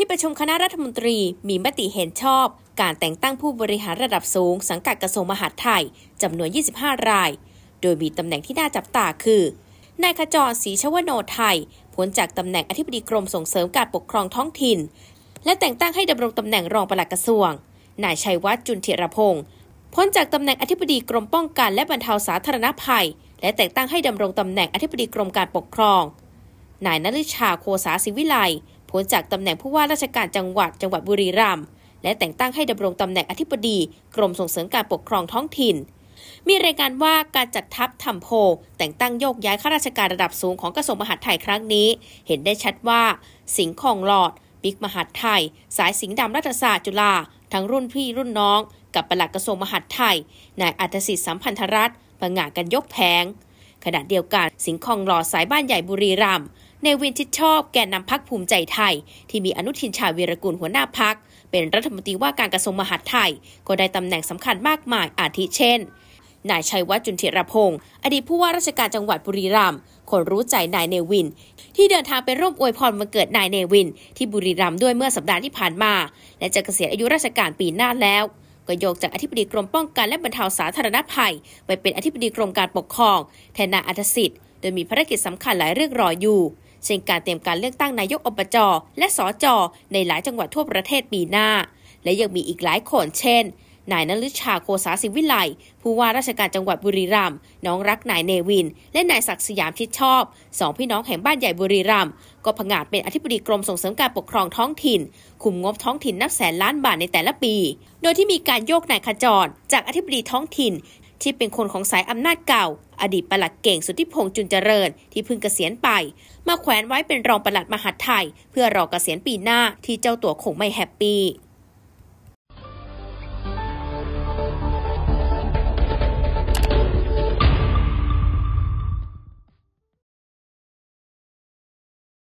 ที่ประชุมคณะรัฐมนตรีมีมติเห็นชอบ การแต่งตั้งผู้บริหารระดับสูง สังกัดกระทรวงมหาดไทย จำนวน 25 ราย โดยมีตำแหน่งที่น่าจับตาคือ นายขจรศรีชวโนไทยพ้นจากตำแหน่งอธิบดีกรมส่งเสริมการปกครองท้องถิ่น และแต่งตั้งให้ดำรงตำแหน่งรองปลัดกระทรวง นายชัยวัฒน์จุนเทรพงศ์พ้นจากตำแหน่งอธิบดีกรมป้องกันและบรรเทาสาธารณภัย และแต่งตั้งให้ดำรงตำแหน่งอธิบดีกรมการปกครอง นายนฤชาโคสาศิวิไลพ้นจากตำแหน่งผู้ว่าราชการจังหวัดจังหวัดบุรีรัมย์และแต่งตั้งให้ดำรงตำแหน่งอธิบดี กรมส่งเสริมการปกครองท้องถิ่น มีรายงานว่าการจัดทัพทำโพแต่งตั้งโยกย้ายข้าราชการระดับสูงของกระทรวงมหาดไทยครั้งนี้ เห็นได้ชัดว่า สิงห์ของหลอดบิ๊กมหาดไทย สายสิงห์ดำรัฐศาสตร์จุฬาทั้งรุ่นพี่รุ่นน้อง กับปลัดกระทรวงมหาดไทยนายอัตสิทธิ์สัมพันธรัตน์ประงากันยกแผงขณะเดียวกันสิงห์ของหลอดสายบ้านใหญ่บุรีรัมย์ในวินชิดชอบแก่นนำพักภูมิใจไทย ที่มีอนุทินชาญวีรกุลหัวหน้าพัก เป็นรัฐมนตรีว่าการกระทรวงมหาดไทย ก็ได้ตำแหน่งสำคัญมากมายอาทิเช่น นายชัยวัฒน์จุนเทระพงศ์อดีตผู้ว่าราชการจังหวัดบุรีรัมย์คนรู้ใจนายเนวิน ที่เดินทางไปร่วมอวยพรวันเกิดนายเนวิน ที่บุรีรัมย์ด้วยเมื่อสัปดาห์ที่ผ่านมา และจะเกษียณอายุราชการปีหน้าแล้วก็โยกจากอธิบดีกรมป้องกันและบรรเทาสาธารณภัยไปเป็นอธิบดีกรมการปกครอง แทนนายอัธสิทธิ์โดยมีภารกิจสำคัญหลายเรื่องรออยู่เช่นการเตรียมการเลือกตั้งนายกอบจและสอจอ ในหลายจังหวัดทั่วประเทศปีหน้า และยังมีอีกหลายคนเช่นนายนฤชาโกษาสิวิไลผู้ว่าราชการจังหวัดบุรีรัมย์น้องรักนายเนวิน และนายศักดิ์สยามชิดชอบ สองพี่น้องแห่งบ้านใหญ่บุรีรัมย์ก็ผงาดเป็นอธิบดีกรมส่งเสริมการปกครองท้องถิ่นคุมงบท้องถิ่นนับแสนล้านบาทในแต่ละปี โดยที่มีการโยกนายขจร จากอธิบดีท้องถิ่น ที่เป็นคนของสายอำนาจเก่าอดีตปลัดเก่งสุทธิพงษ์จุนเจริญที่พึ่งเกษียณไป มาแขวนไว้เป็นรองปลัดมหาไทย เพื่อรอเกษียณปีหน้าที่เจ้าตัวคงไม่แฮปปี้